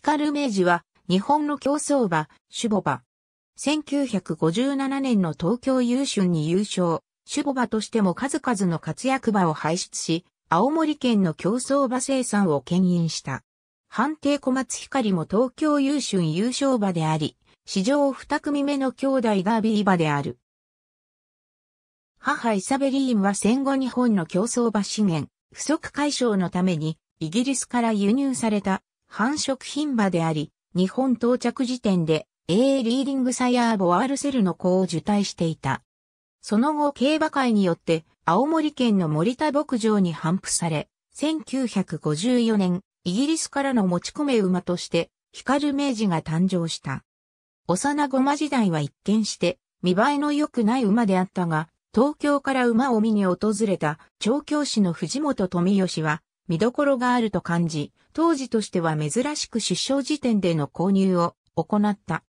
光明治は日本の競走馬、シュボバ。1957年の東京優春に優勝、シュボバとしても数々の活躍馬を輩出し、青森県の競走馬生産を牽引した。判定小松光も東京優春優勝馬であり、史上二組目の兄弟ダービー馬である。母イサベリーンは戦後日本の競走馬資源、不足解消のために、イギリスから輸入された繁殖品馬であり、日本到着時点で A リーディングサイヤーボアールセルの子を受胎していた。その後競馬会によって青森県の森田牧場に反布され、1954年、イギリスからの持ち込め馬として、光る明治が誕生した。幼子馬時代は一見して、見栄えの良くない馬であったが、東京から馬を見に訪れた調教師の藤本富吉は、見どころがあると感じ、当時としては珍しく出生時点での購入を行った。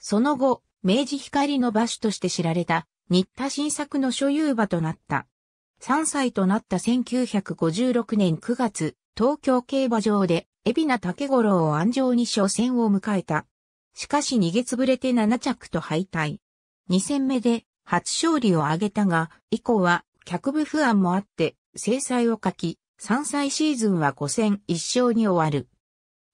その後、明治光の馬種として知られた、新田新作の所有馬となった。3歳となった1956年9月、東京競馬場で、海老名竹五郎を安城に初戦を迎えた。しかし逃げつぶれて7着と敗退。2戦目で初勝利を挙げたが、以降は客部不安もあって、制裁を書き、3歳シーズンは5戦1勝に終わる。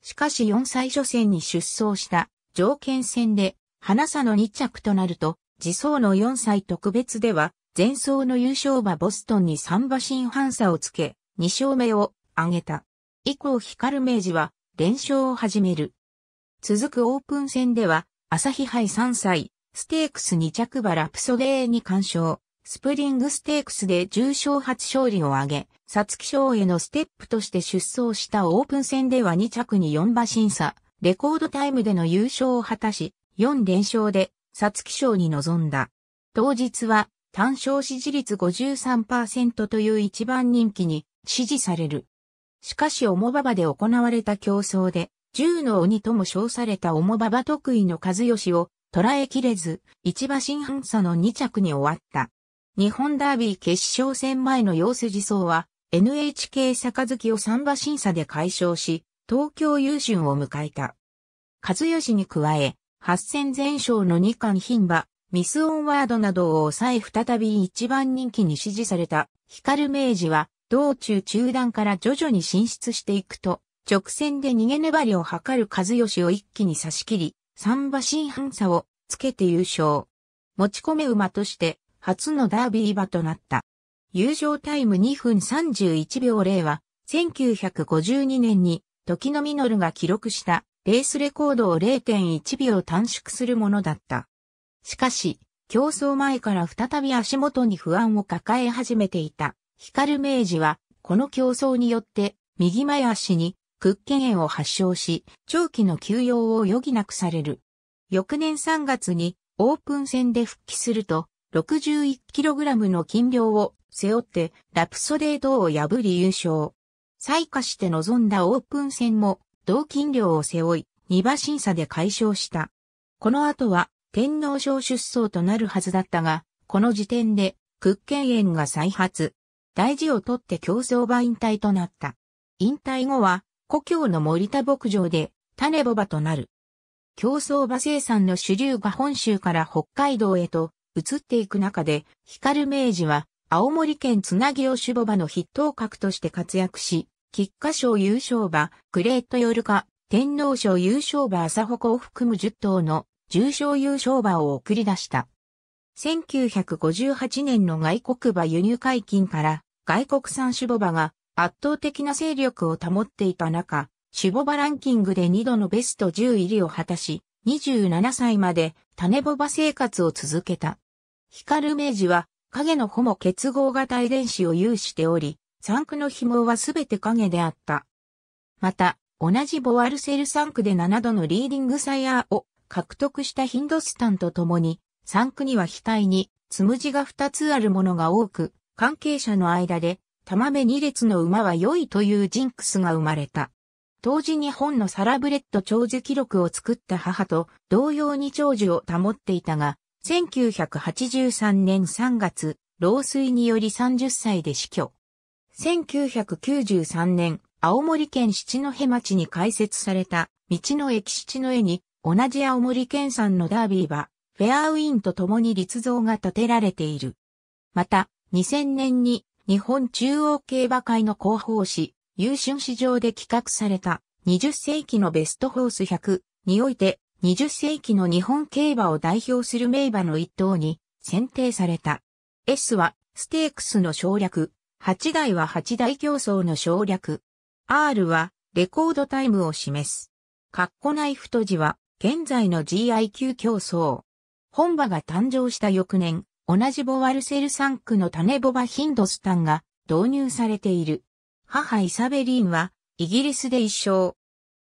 しかし4歳初戦に出走した条件戦で花佐の2着となると、自走の4歳特別では、前走の優勝馬ボストンに3馬身半差をつけ、2勝目を挙げた。以降光る明治は連勝を始める。続くオープン戦では、朝日杯3歳、ステークス2着馬ラプソデーに干渉。スプリングステークスで重賞初勝利を挙げ、サツキ賞へのステップとして出走したオープン戦では2着に4馬審査、レコードタイムでの優勝を果たし、4連勝でサツキ賞に臨んだ。当日は単勝支持率53%という一番人気に支持される。しかし、オモババで行われた競争で、銃の鬼とも称されたオモババ得意の和義を捉えきれず、一馬新判差の2着に終わった。日本ダービー決勝戦前の様子自走は、NHK 杯を三馬審査で解消し、東京優春を迎えた。和義に加え、8戦全勝の2冠牝馬、ミスオンワードなどを抑え再び一番人気に支持された、光明治は、道中中段から徐々に進出していくと、直線で逃げ粘りを図る和義を一気に差し切り、三馬審判差をつけて優勝。持ち込め馬として、初のダービー馬となった。友情タイム2分31秒0は、1952年に、時のミノルが記録した、レースレコードを0.1秒短縮するものだった。しかし、競争前から再び足元に不安を抱え始めていた、光る明治は、この競争によって、右前足に、屈腱炎を発症し、長期の休養を余儀なくされる。翌年3月に、オープン戦で復帰すると、61kg の金量を背負ってラプソデー等を破り優勝。再下して臨んだオープン戦も同金量を背負い2馬審査で解消した。この後は天皇賞出走となるはずだったが、この時点で屈権園が再発。大事を取って競争馬引退となった。引退後は故郷の森田牧場で種ボバとなる。競争馬生産の主流が本州から北海道へと移っていく中で、光明治は青森県つなぎを守護場の筆頭格として活躍し、菊花賞優勝馬、グレートヨルカ、天皇賞優勝馬朝穂を含む10頭の重賞優勝馬を送り出した。1958年の外国馬輸入解禁から外国産守護馬が圧倒的な勢力を保っていた中、守護馬ランキングで2度のベスト10入りを果たし、27歳まで種ボバ生活を続けた。光明治は影のホモ結合型遺伝子を有しており、三区の紐はすべて影であった。また、同じボワルセル三区で7度のリーディングサイヤーを獲得したヒンドスタンと共に、三区には額につむじが2つあるものが多く、関係者の間で、玉目2列の馬は良いというジンクスが生まれた。当時日本のサラブレッド長寿記録を作った母と同様に長寿を保っていたが、1983年3月、老衰により30歳で死去。1993年、青森県七戸町に開設された、道の駅七戸に、同じ青森県産のダービーは、フェアウィンと共に立像が建てられている。また、2000年に、日本中央競馬会の広報誌、優春市場で企画された、20世紀のベストホース100において、20世紀の日本競馬を代表する名馬の一頭に選定された。S はステークスの省略、8台は8台競争の省略、R はレコードタイムを示す。カッコナイフ太字は現在の GIQ 競争。本馬が誕生した翌年、同じボワルセル産区の種ボバヒンドスタンが導入されている。母イサベリンはイギリスで一生、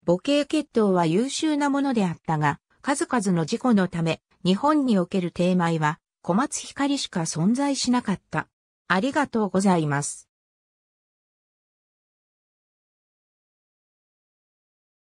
母系血統は優秀なものであったが、数々の事故のため、日本における低米は、小松光しか存在しなかった。ありがとうございます。